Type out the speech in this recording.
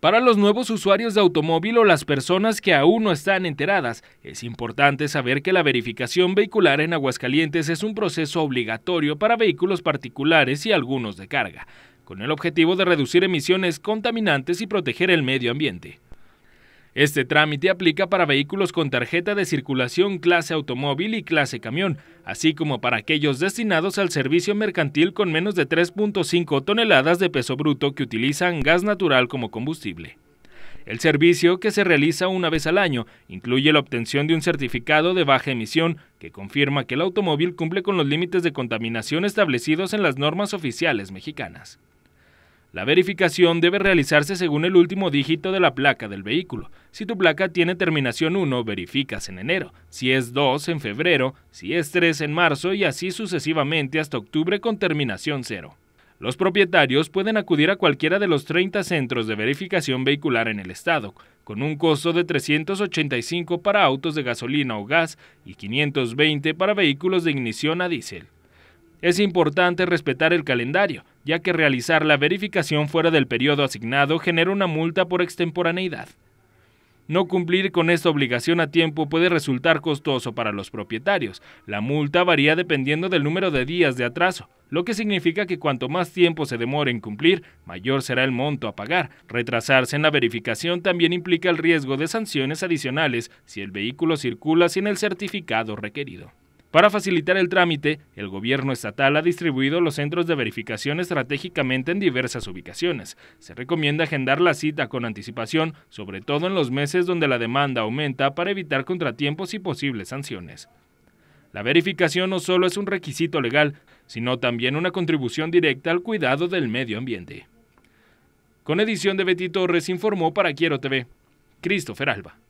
Para los nuevos usuarios de automóvil o las personas que aún no están enteradas, es importante saber que la verificación vehicular en Aguascalientes es un proceso obligatorio para vehículos particulares y algunos de carga, con el objetivo de reducir emisiones contaminantes y proteger el medio ambiente. Este trámite aplica para vehículos con tarjeta de circulación clase automóvil y clase camión, así como para aquellos destinados al servicio mercantil con menos de 3.5 toneladas de peso bruto que utilizan gas natural como combustible. El servicio, que se realiza una vez al año, incluye la obtención de un certificado de baja emisión que confirma que el automóvil cumple con los límites de contaminación establecidos en las normas oficiales mexicanas. La verificación debe realizarse según el último dígito de la placa del vehículo. Si tu placa tiene terminación 1, verificas en enero, si es 2 en febrero, si es 3 en marzo y así sucesivamente hasta octubre con terminación 0. Los propietarios pueden acudir a cualquiera de los 30 centros de verificación vehicular en el estado, con un costo de 385 para autos de gasolina o gas y 520 para vehículos de ignición a diésel. Es importante respetar el calendario, ya que realizar la verificación fuera del periodo asignado genera una multa por extemporaneidad. No cumplir con esta obligación a tiempo puede resultar costoso para los propietarios. La multa varía dependiendo del número de días de atraso, lo que significa que cuanto más tiempo se demore en cumplir, mayor será el monto a pagar. Retrasarse en la verificación también implica el riesgo de sanciones adicionales si el vehículo circula sin el certificado requerido. Para facilitar el trámite, el gobierno estatal ha distribuido los centros de verificación estratégicamente en diversas ubicaciones. Se recomienda agendar la cita con anticipación, sobre todo en los meses donde la demanda aumenta para evitar contratiempos y posibles sanciones. La verificación no solo es un requisito legal, sino también una contribución directa al cuidado del medio ambiente. Con edición de Betty Torres informó para Quiero TV, Christopher Alba.